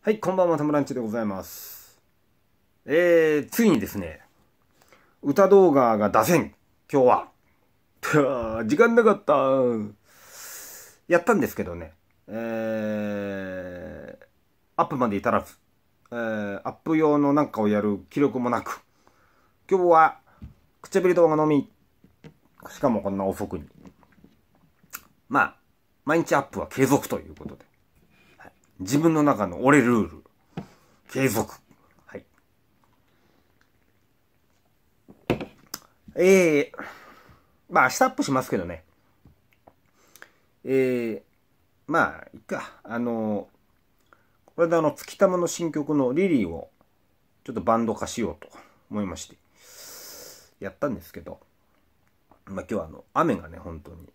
はい、こんばんは、たむらんちでございます。えー、ついにですね、歌動画が出せん、今日は。時間なかった。やったんですけどね、えー、アップまで至らず、えー、アップ用のなんかをやる気力もなく、今日は、り動画のみ、しかもこんな遅くに。まあ、毎日アップは継続ということで。自分の中の俺ルール。継続。はい。えー、まあ明日アップしますけどね。えー、まあ、いいか。あのこれであの、月玉の新曲のリリーを、ちょっとバンド化しようと思いまして、やったんですけど、まあ今日はあの、雨がね、本当に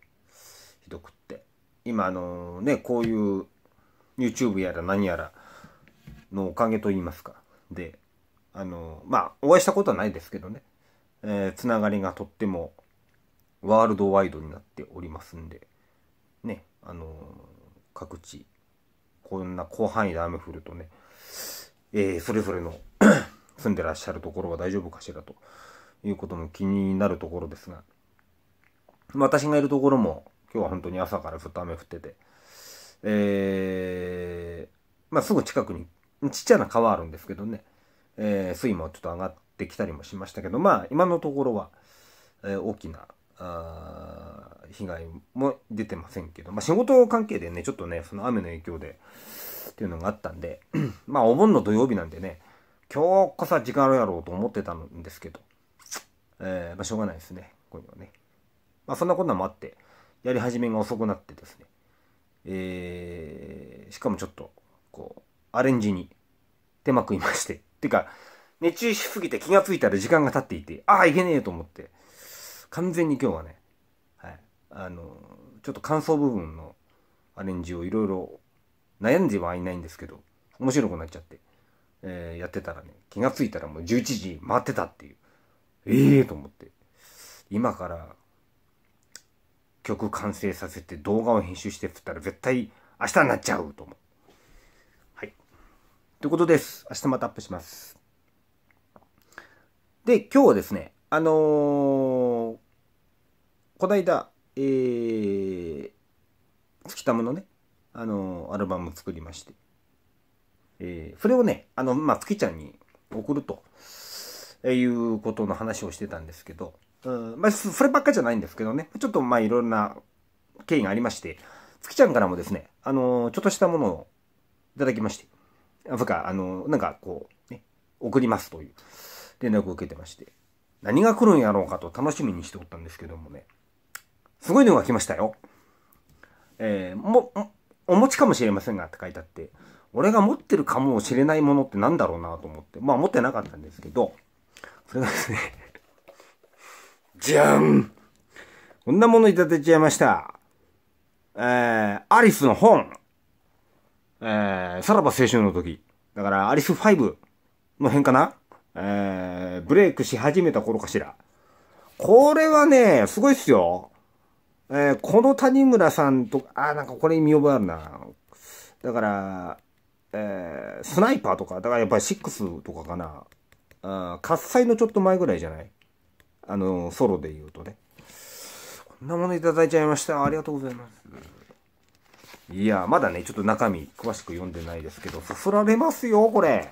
ひどくって。今あのね、こういう YouTube やら何やらのおかげといいますか。で、あの、まあ、お会いしたことはないですけどね、えー、つながりがとってもワールドワイドになっておりますんで、ね、あの各地、こんな広範囲で雨降るとね、えー、それぞれの 住んでらっしゃるところは大丈夫かしらということも気になるところですが、私がいるところも今日は本当に朝からずっと雨降ってて、えー、まあ、すぐ近くにちっちゃな川あるんですけどね、えー、水位もちょっと上がってきたりもしましたけど、まあ、今のところは、えー、大きな被害も出てませんけど、まあ、仕事関係でね、ちょっとね、その雨の影響でっていうのがあったんで、まあ、お盆の土曜日なんでね、今日こそ時間あるやろうと思ってたんですけど、えー、まあ、しょうがないですね、こういうのはね。まあ、そんなこともあって、やり始めが遅くなってですね、えー、しかもちょっと、こう、アレンジに手間食いまして。てか、熱中しすぎて気がついたら時間が経っていて、ああ、いけねえと思って、完全に今日はね、はい、あの、ちょっと感想部分のアレンジをいろいろ悩んではいないんですけど、面白くなっちゃって、えー、やってたらね、気がついたらもう11時待ってたっていう、ええー、と思って、今から曲完成させて動画を編集してっつったら絶対明日になっちゃうと思う。はい。ということです。明日またアップします。で、今日はですね、あのー、こないだ、えー、月玉のね、あのー、アルバム作りまして、えー、それをね、あの、まあ、月ちゃんに送るということの話をしてたんですけど、うん、まあ、そればっかじゃないんですけどね、ちょっとまあいろんな経緯がありまして、月ちゃんからもですね、あのー、ちょっとしたものをいただきまして、あそか、あのー、なんかこう、ね、送りますという連絡を受けてまして、何が来るんやろうかと楽しみにしておったんですけどもね、すごいのが来ましたよ。えー、も、お持ちかもしれませんがって書いてあって、俺が持ってるかもしれないものってなんだろうなと思って、まあ持ってなかったんですけど、それがですねじゃんこんなものいただいちゃいました。えー、アリスの本。えー、さらば青春の時。だから、アリス5の辺かなえー、ブレイクし始めた頃かしら。これはね、すごいっすよ。えー、この谷村さんと、か、あ、なんかこれに見覚えあるな。だから、えー、スナイパーとか、だからやっぱり6とかかな。あ喝采のちょっと前ぐらいじゃないあのソロで言うとねこんなものいただいちゃいましたありがとうございますいやまだねちょっと中身詳しく読んでないですけどそそられますよこれ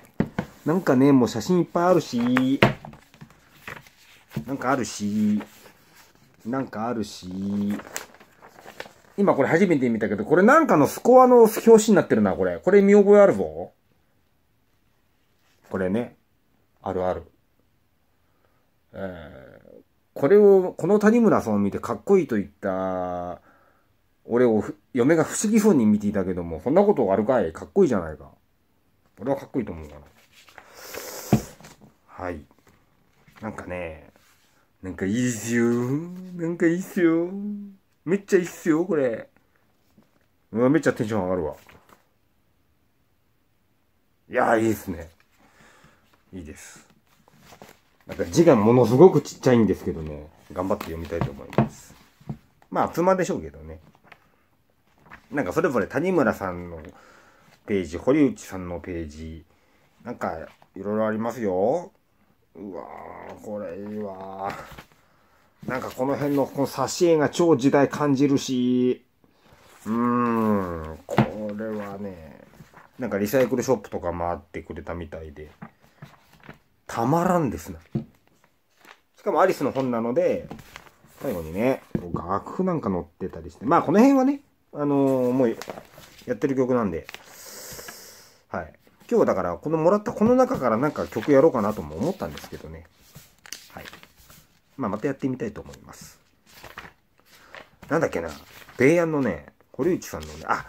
なんかねもう写真いっぱいあるしなんかあるしなんかあるし今これ初めて見たけど、これなんかのスコアの表紙になってるな、これ。これ見覚えあるぞ。これね。あるある。えこれを、この谷村さんを見てかっこいいと言った、俺を嫁が不思議そうに見ていたけども、そんなことあるかいかっこいいじゃないか。俺はかっこいいと思うから。はい。なんかね、なんかいいっすよ。なんかいいっすよ。めっちゃいいっすよ、これ。うわ、めっちゃテンション上がるわ。いやいいっすね。いいです。なんか字がものすごくちっちゃいんですけどね、頑張って読みたいと思います。まあ、妻でしょうけどね。なんかそれぞれ谷村さんのページ、堀内さんのページ、なんかいろいろありますよ。うわー、これいいわなんかこの辺のこの挿絵が超時代感じるし、うーん、これはね、なんかリサイクルショップとか回ってくれたみたいで、たまらんですな、ね。しかもアリスの本なので、最後にね、楽譜なんか載ってたりして、まあこの辺はね、あのー、もうやってる曲なんで、はい。今日だから、このもらったこの中からなんか曲やろうかなとも思ったんですけどね。はい。まあまたやってみたいと思います。なんだっけな、米安のね、堀内さんのね、あ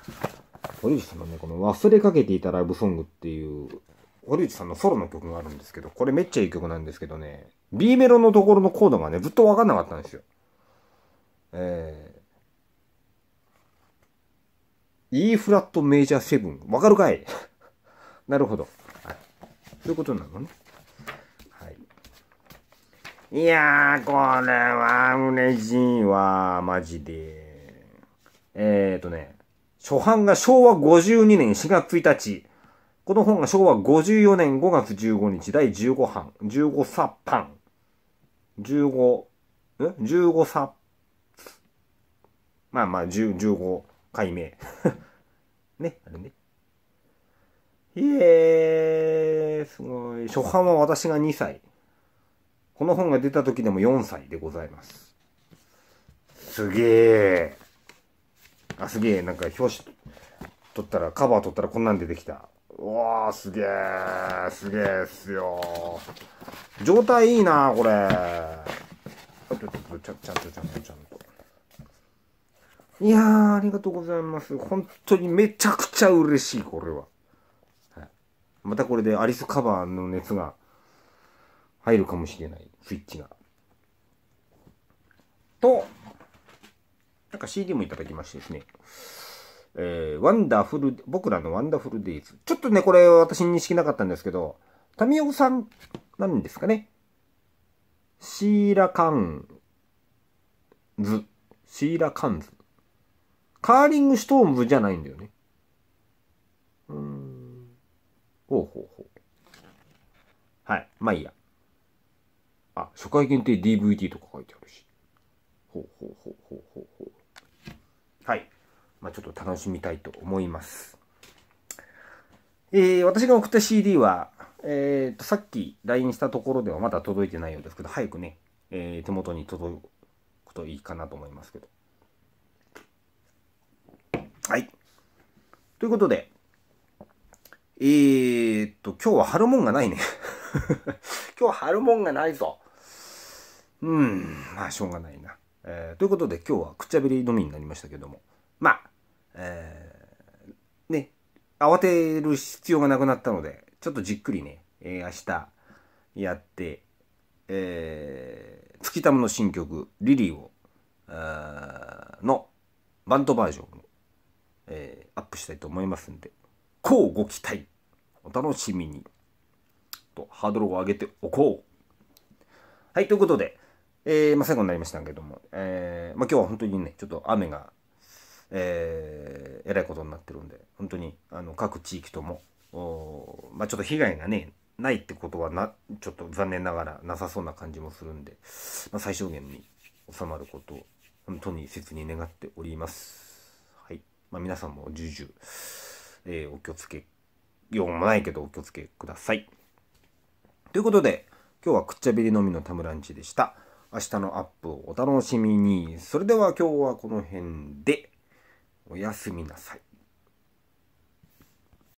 堀内さんのね、この忘れかけていたライブソングっていう堀内さんのソロの曲があるんですけど、これめっちゃいい曲なんですけどね、B メロのところのコードがね、ずっとわかんなかったんですよ。えー、E フラットメジャー7。わかるかい なるほど。はい。そういうことなのね。はい。いやー、これは嬉しいわ。マジで。えーとね、初版が昭和52年4月1日。この本が昭和54年5月15日第15版、15パン、15、ん ?15 冊、まあまあ、15回目。ね、あれね。いえー、すごい。初版は私が2歳。この本が出た時でも4歳でございます。すげえ。あ、すげえ。なんか表紙取ったら、カバー取ったらこんなん出てきた。うわあ、すげえ、すげえっすよ。状態いいなこれ。ちょっと、ちゃと、ちゃんと、ちゃんと、ちゃんと。いやあ、ありがとうございます。本当にめちゃくちゃ嬉しい、これは。はい、またこれでアリスカバーの熱が入るかもしれない、スイッチが。と、なんか CD もいただきましてですね。えー、ワンダフル、僕らのワンダフルデイズ。ちょっとね、これ私認識なかったんですけど、タミオさんなんですかね。シーラカンズ。シーラカンズ。カーリングストーンズじゃないんだよね。うん。ほうほうほう。はい。まあいいや。あ、初回限定 DVD とか書いてあるし。ほうほうほうほうほうほう。はい。まあ、ちょっと楽しみたいと思います。えー、私が送った CD は、えーと、とさっき LINE したところではまだ届いてないようですけど、早くね、えー、手元に届くといいかなと思いますけど。はい。ということで、えー、っと、今日は貼るもんがないね 今日は貼るもんがないぞ。うん、まあしょうがないな。えー、ということで今日はくっちゃべりのみになりましたけども。まあ、えー、ね、慌てる必要がなくなったので、ちょっとじっくりね、えー、明日やって、えー、月玉の新曲、リリーを、ーのバンドバージョンを、えー、アップしたいと思いますんで、こうご期待お楽しみにと、ハードルを上げておこうはい、ということで、えー、まあ、最後になりましたけども、えー、まあ、今日は本当にね、ちょっと雨がえー、えらいことになってるんで本当にあの各地域ともまあ、ちょっと被害がねないってことはなちょっと残念ながらなさそうな感じもするんで、まあ、最小限に収まることを本当に切に願っております。はいまあ、皆さんも重々、えー、お気をつけ用もないけどお気をつけください。ということで今日はくっちゃべりのみのタムランチでした。明日のアップをお楽しみに。それでは今日はこの辺で。おやすみなさい。